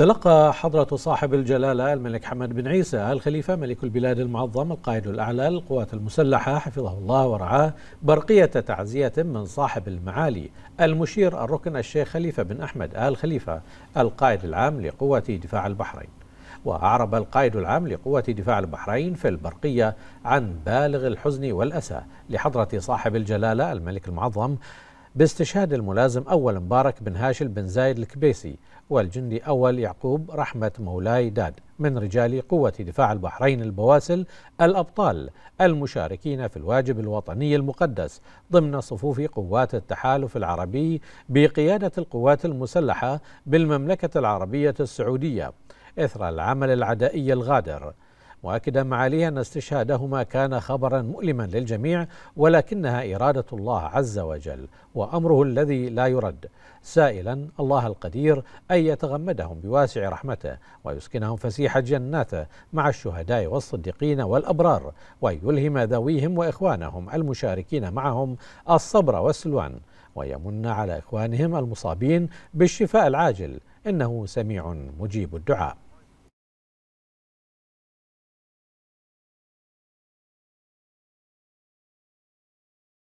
تلقى حضرة صاحب الجلالة الملك حمد بن عيسى الخليفة ملك البلاد المعظم القائد الأعلى للقوات المسلحة حفظه الله ورعاه برقية تعزية من صاحب المعالي المشير الركن الشيخ خليفة بن أحمد آل خليفة القائد العام لقوة دفاع البحرين وأعرب القائد العام لقوة دفاع البحرين في البرقية عن بالغ الحزن والأسى لحضرة صاحب الجلالة الملك المعظم باستشهاد الملازم أول مبارك بن هاشل بن زايد الكبيسي والجندي أول يعقوب رحمة مولاي داد من رجال قوة دفاع البحرين البواسل الأبطال المشاركين في الواجب الوطني المقدس ضمن صفوف قوات التحالف العربي بقيادة القوات المسلحة بالمملكة العربية السعودية إثر العمل العدائي الغادر مؤكدا معاليه أن استشهادهما كان خبرا مؤلما للجميع ولكنها إرادة الله عز وجل وأمره الذي لا يرد سائلا الله القدير أن يتغمدهم بواسع رحمته ويسكنهم فسيح جناته مع الشهداء والصديقين والأبرار ويلهم ذويهم وإخوانهم المشاركين معهم الصبر والسلوان ويمن على إخوانهم المصابين بالشفاء العاجل إنه سميع مجيب الدعاء